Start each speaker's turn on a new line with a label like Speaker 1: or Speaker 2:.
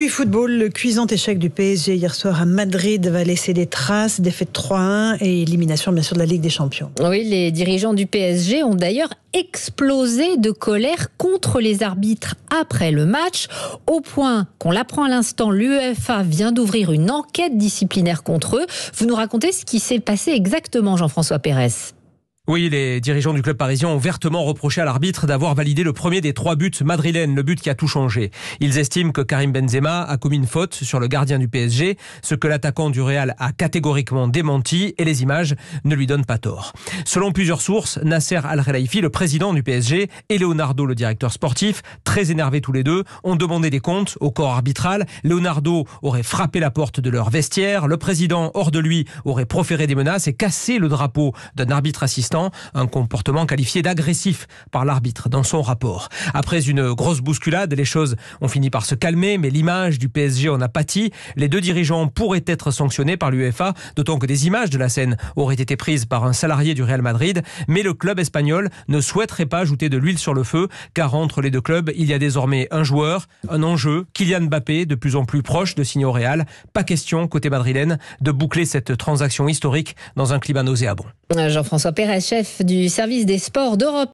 Speaker 1: Puis football, le cuisant échec du PSG hier soir à Madrid va laisser des traces, défaite 3-1 et élimination bien sûr de la Ligue des Champions. Oui, les dirigeants du PSG ont d'ailleurs explosé de colère contre les arbitres après le match, au point qu'on l'apprend à l'instant, l'UEFA vient d'ouvrir une enquête disciplinaire contre eux. Vous nous racontez ce qui s'est passé exactement, Jean-François Pérez
Speaker 2: oui, les dirigeants du club parisien ont vertement reproché à l'arbitre d'avoir validé le premier des trois buts madrilènes, le but qui a tout changé. Ils estiment que Karim Benzema a commis une faute sur le gardien du PSG, ce que l'attaquant du Real a catégoriquement démenti et les images ne lui donnent pas tort. Selon plusieurs sources, Nasser Al-Khelaifi, le président du PSG, et Leonardo, le directeur sportif, très énervés tous les deux, ont demandé des comptes au corps arbitral. Leonardo aurait frappé la porte de leur vestiaire, le président, hors de lui, aurait proféré des menaces et cassé le drapeau d'un arbitre assistant un comportement qualifié d'agressif par l'arbitre dans son rapport. Après une grosse bousculade, les choses ont fini par se calmer, mais l'image du PSG en a pâti. Les deux dirigeants pourraient être sanctionnés par l'UEFA, d'autant que des images de la scène auraient été prises par un salarié du Real Madrid, mais le club espagnol ne souhaiterait pas ajouter de l'huile sur le feu, car entre les deux clubs, il y a désormais un joueur, un enjeu, Kylian Mbappé, de plus en plus proche de signer au Real. Pas question, côté madrilène, de boucler cette transaction historique dans un climat nauséabond.
Speaker 1: Jean-François Pérez, chef du service des sports d'Europe.